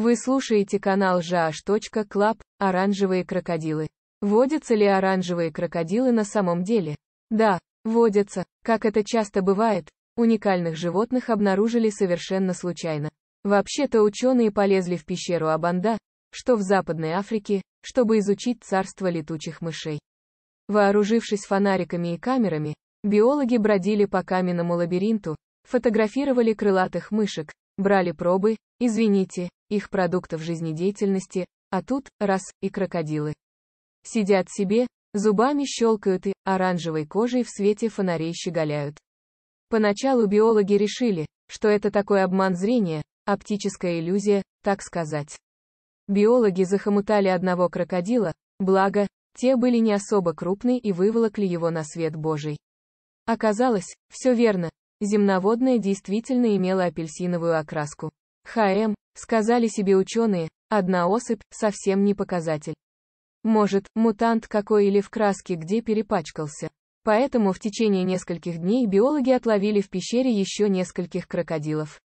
Вы слушаете канал жаш.клаб, оранжевые крокодилы. Водятся ли оранжевые крокодилы на самом деле? Да, водятся, как это часто бывает, уникальных животных обнаружили совершенно случайно. Вообще-то ученые полезли в пещеру Абанда, что в Западной Африке, чтобы изучить царство летучих мышей. Вооружившись фонариками и камерами, биологи бродили по каменному лабиринту, фотографировали крылатых мышек, брали пробы, извините, их продуктов жизнедеятельности, а тут, раз, и крокодилы. Сидят себе, зубами щелкают и, оранжевой кожей в свете фонарей щеголяют. Поначалу биологи решили, что это такой обман зрения, оптическая иллюзия, так сказать. Биологи захомутали одного крокодила, благо, те были не особо крупны и выволокли его на свет Божий. Оказалось, все верно, Земноводная действительно имела апельсиновую окраску. ХМ, сказали себе ученые, одна особь, совсем не показатель. Может, мутант какой или в краске где перепачкался. Поэтому в течение нескольких дней биологи отловили в пещере еще нескольких крокодилов.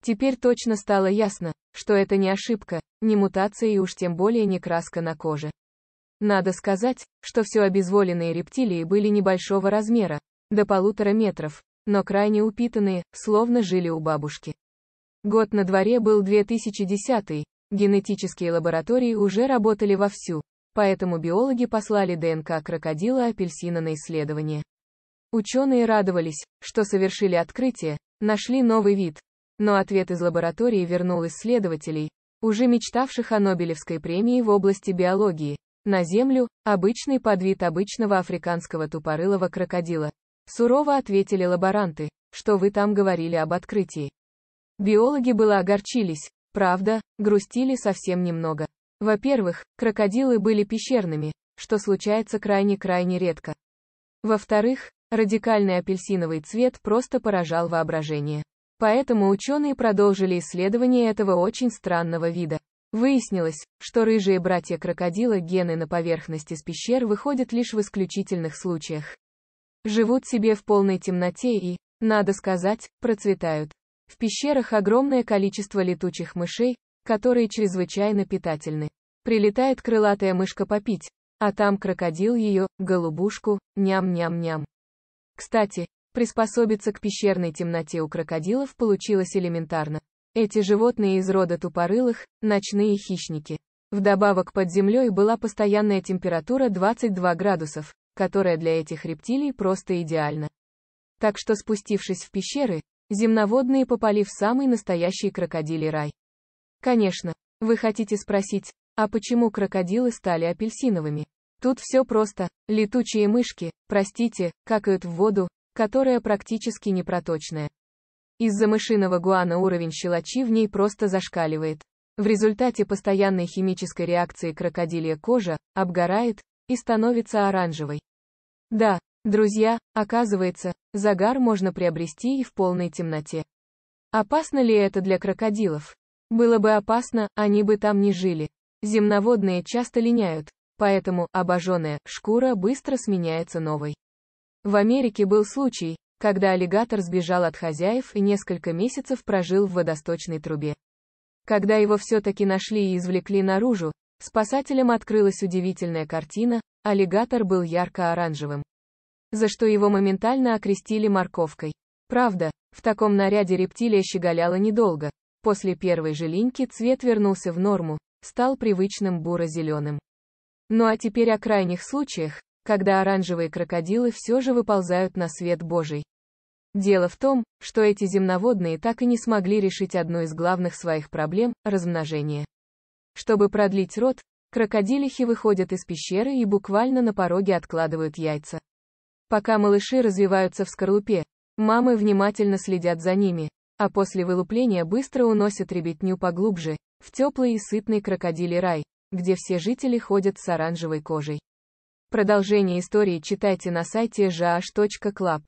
Теперь точно стало ясно, что это не ошибка, не мутация и уж тем более не краска на коже. Надо сказать, что все обезволенные рептилии были небольшого размера, до полутора метров, но крайне упитанные, словно жили у бабушки. Год на дворе был 2010, генетические лаборатории уже работали вовсю, поэтому биологи послали ДНК крокодила апельсина на исследование. Ученые радовались, что совершили открытие, нашли новый вид, но ответ из лаборатории вернул исследователей, уже мечтавших о Нобелевской премии в области биологии, на Землю, обычный подвид обычного африканского тупорылого крокодила, Сурово ответили лаборанты, что вы там говорили об открытии. Биологи было огорчились, правда, грустили совсем немного. Во-первых, крокодилы были пещерными, что случается крайне-крайне редко. Во-вторых, радикальный апельсиновый цвет просто поражал воображение. Поэтому ученые продолжили исследование этого очень странного вида. Выяснилось, что рыжие братья крокодила гены на поверхности с пещер выходят лишь в исключительных случаях живут себе в полной темноте и, надо сказать, процветают. В пещерах огромное количество летучих мышей, которые чрезвычайно питательны. Прилетает крылатая мышка попить, а там крокодил ее, голубушку, ням-ням-ням. Кстати, приспособиться к пещерной темноте у крокодилов получилось элементарно. Эти животные из рода тупорылых, ночные хищники. Вдобавок под землей была постоянная температура 22 градусов, которая для этих рептилий просто идеальна. Так что спустившись в пещеры, земноводные попали в самый настоящий крокодилий рай. Конечно, вы хотите спросить, а почему крокодилы стали апельсиновыми? Тут все просто, летучие мышки, простите, какают в воду, которая практически непроточная. Из-за мышиного гуана уровень щелочи в ней просто зашкаливает. В результате постоянной химической реакции крокодилья кожа обгорает, и становится оранжевой. Да, друзья, оказывается, загар можно приобрести и в полной темноте. Опасно ли это для крокодилов? Было бы опасно, они бы там не жили. Земноводные часто линяют, поэтому обожженная шкура быстро сменяется новой. В Америке был случай, когда аллигатор сбежал от хозяев и несколько месяцев прожил в водосточной трубе. Когда его все-таки нашли и извлекли наружу, Спасателям открылась удивительная картина, аллигатор был ярко-оранжевым. За что его моментально окрестили морковкой. Правда, в таком наряде рептилия щеголяла недолго. После первой же линьки цвет вернулся в норму, стал привычным буро-зеленым. Ну а теперь о крайних случаях, когда оранжевые крокодилы все же выползают на свет Божий. Дело в том, что эти земноводные так и не смогли решить одну из главных своих проблем – размножение. Чтобы продлить рот, крокодилихи выходят из пещеры и буквально на пороге откладывают яйца. Пока малыши развиваются в скорлупе, мамы внимательно следят за ними, а после вылупления быстро уносят ребятню поглубже, в теплый и сытный крокодилий рай, где все жители ходят с оранжевой кожей. Продолжение истории читайте на сайте jash.club.